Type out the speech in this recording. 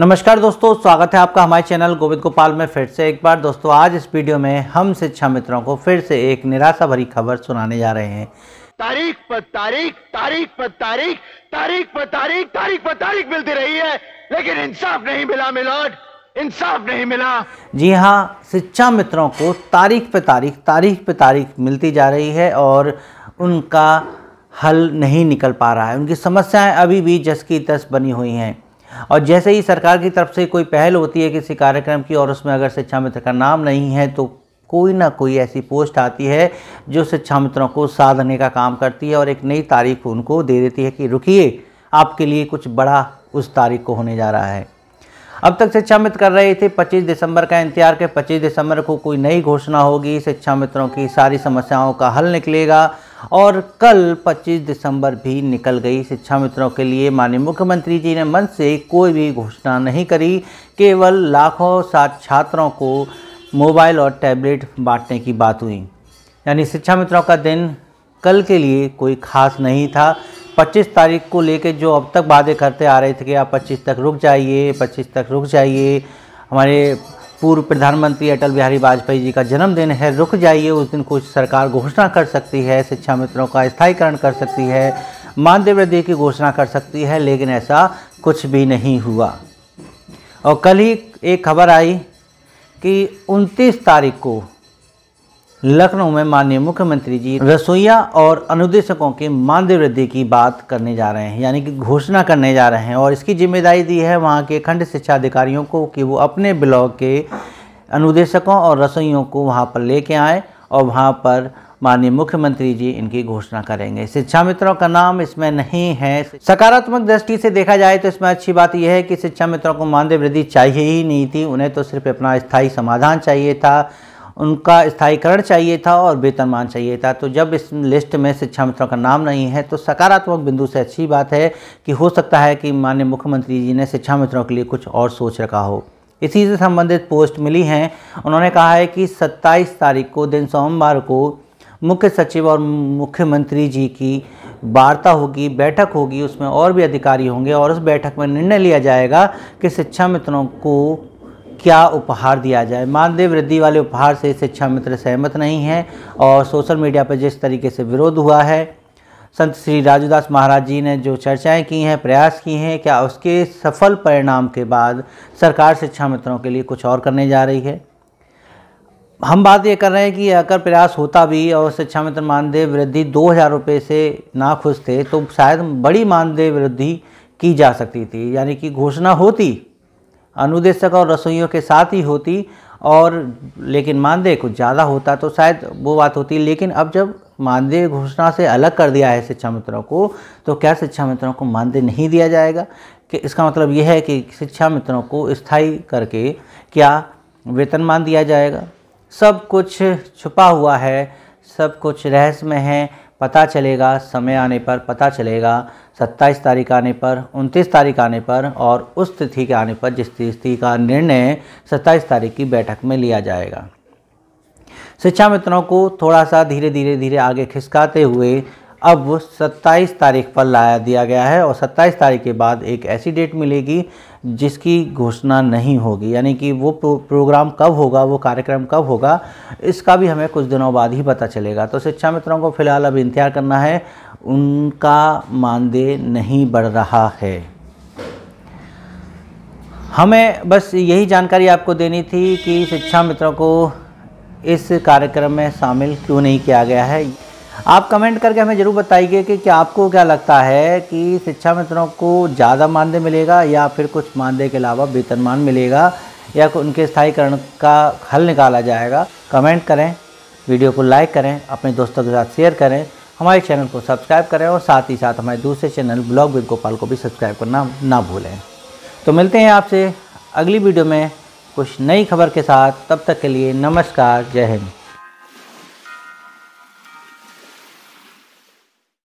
नमस्कार दोस्तों स्वागत है आपका हमारे चैनल गोविंद गोपाल में फिर से एक बार दोस्तों आज इस वीडियो में हम शिक्षा मित्रों को फिर से एक निराशा भरी खबर सुनाने जा रहे हैं तारीख पर तारीख तारीख पर तारीख तारीख पर तारीख तारीख पर तारीख मिलती रही है लेकिन इंसाफ नहीं मिला मिलोट इंसाफ नहीं मिला जी हाँ शिक्षा मित्रों को तारीख पे तारीख तारीख पे तारीख मिलती जा रही है और उनका हल नहीं निकल पा रहा है उनकी समस्याएं अभी भी जस की तस बनी हुई हैं और जैसे ही सरकार की तरफ से कोई पहल होती है किसी कार्यक्रम की और उसमें अगर शिक्षा मित्र का नाम नहीं है तो कोई ना कोई ऐसी पोस्ट आती है जो शिक्षा मित्रों को साधने का काम करती है और एक नई तारीख उनको दे देती है कि रुकिए आपके लिए कुछ बड़ा उस तारीख को होने जा रहा है अब तक शिक्षा मित्र कर रहे थे 25 दिसंबर का इंतजार के 25 दिसंबर को कोई नई घोषणा होगी शिक्षा मित्रों की सारी समस्याओं का हल निकलेगा और कल 25 दिसंबर भी निकल गई शिक्षा मित्रों के लिए माननीय मुख्यमंत्री जी ने मन से कोई भी घोषणा नहीं करी केवल लाखों सात छात्रों को मोबाइल और टैबलेट बांटने की बात हुई यानी शिक्षा मित्रों का दिन कल के लिए कोई खास नहीं था 25 तारीख को लेकर जो अब तक वादे करते आ रहे थे कि आप 25 तक रुक जाइए 25 तक रुक जाइए हमारे पूर्व प्रधानमंत्री अटल बिहारी वाजपेयी जी का जन्मदिन है रुक जाइए उस दिन कुछ सरकार घोषणा कर सकती है शिक्षा मित्रों का स्थायीकरण कर सकती है मानदेय वृद्धि की घोषणा कर सकती है लेकिन ऐसा कुछ भी नहीं हुआ और कल ही एक खबर आई कि 29 तारीख को लखनऊ में माननीय मुख्यमंत्री जी रसोईया और अनुदेशकों के मानदेय वृद्धि की बात करने जा रहे हैं यानी कि घोषणा करने जा रहे हैं और इसकी जिम्मेदारी दी है वहाँ के खंड शिक्षा अधिकारियों को कि वो अपने ब्लॉक के अनुदेशकों और रसोइयों को वहाँ पर लेके आए और वहाँ पर माननीय मुख्यमंत्री जी इनकी घोषणा करेंगे शिक्षा मित्रों का नाम इसमें नहीं है सकारात्मक दृष्टि से देखा जाए तो इसमें अच्छी बात यह है कि शिक्षा मित्रों को मानदेय वृद्धि चाहिए ही नहीं थी उन्हें तो सिर्फ अपना स्थायी समाधान चाहिए था उनका स्थायीकरण चाहिए था और वेतनमान चाहिए था तो जब इस लिस्ट में शिक्षा मित्रों का नाम नहीं है तो सकारात्मक बिंदु से अच्छी बात है कि हो सकता है कि माननीय मुख्यमंत्री जी ने शिक्षा मित्रों के लिए कुछ और सोच रखा हो इसी से संबंधित पोस्ट मिली हैं उन्होंने कहा है कि 27 तारीख को दिन सोमवार को मुख्य सचिव और मुख्यमंत्री जी की वार्ता होगी बैठक होगी उसमें और भी अधिकारी होंगे और उस बैठक में निर्णय लिया जाएगा कि शिक्षा मित्रों को क्या उपहार दिया जाए मानदेय वृद्धि वाले उपहार से शिक्षा मित्र सहमत नहीं हैं और सोशल मीडिया पर जिस तरीके से विरोध हुआ है संत श्री राजूदास महाराज जी ने जो चर्चाएं की हैं प्रयास किए हैं क्या उसके सफल परिणाम के बाद सरकार शिक्षा मित्रों के लिए कुछ और करने जा रही है हम बात ये कर रहे हैं कि अगर प्रयास होता भी और शिक्षा मित्र मानदेय वृद्धि दो हज़ार रुपये से ना खुश थे तो शायद बड़ी मानदेय वृद्धि की जा सकती थी यानी कि घोषणा होती अनुदेशक और रसोइयों के साथ ही होती और लेकिन मानदेय कुछ ज़्यादा होता तो शायद वो बात होती लेकिन अब जब मानदेय घोषणा से अलग कर दिया है शिक्षा मित्रों को तो क्या शिक्षा मित्रों को मानदेय नहीं दिया जाएगा कि इसका मतलब यह है कि शिक्षा मित्रों को स्थाई करके क्या वेतनमान दिया जाएगा सब कुछ छुपा हुआ है सब कुछ रहस्यमय है पता चलेगा समय आने पर पता चलेगा सत्ताईस तारीख आने पर उनतीस तारीख आने पर और उस तिथि के आने पर जिस तिथि का निर्णय सत्ताईस तारीख की बैठक में लिया जाएगा शिक्षा मित्रों को थोड़ा सा धीरे धीरे धीरे आगे खिसकाते हुए अब 27 तारीख पर लाया दिया गया है और 27 तारीख के बाद एक ऐसी डेट मिलेगी जिसकी घोषणा नहीं होगी यानी कि वो प्रोग्राम कब होगा वो कार्यक्रम कब होगा इसका भी हमें कुछ दिनों बाद ही पता चलेगा तो शिक्षा मित्रों को फिलहाल अब इंतजार करना है उनका मानदेय नहीं बढ़ रहा है हमें बस यही जानकारी आपको देनी थी कि शिक्षा मित्रों को इस कार्यक्रम में शामिल क्यों नहीं किया गया है आप कमेंट करके हमें ज़रूर बताइए कि क्या आपको क्या लगता है कि शिक्षा मित्रों को ज़्यादा मानदेय मिलेगा या फिर कुछ मानदेय के अलावा वेतनमान मिलेगा या उनके स्थायीकरण का हल निकाला जाएगा कमेंट करें वीडियो को लाइक करें अपने दोस्तों के साथ शेयर करें हमारे चैनल को सब्सक्राइब करें और साथ ही साथ हमारे दूसरे चैनल ब्लॉग विद गोपाल को भी सब्सक्राइब करना ना भूलें तो मिलते हैं आपसे अगली वीडियो में कुछ नई खबर के साथ तब तक के लिए नमस्कार जय हिंद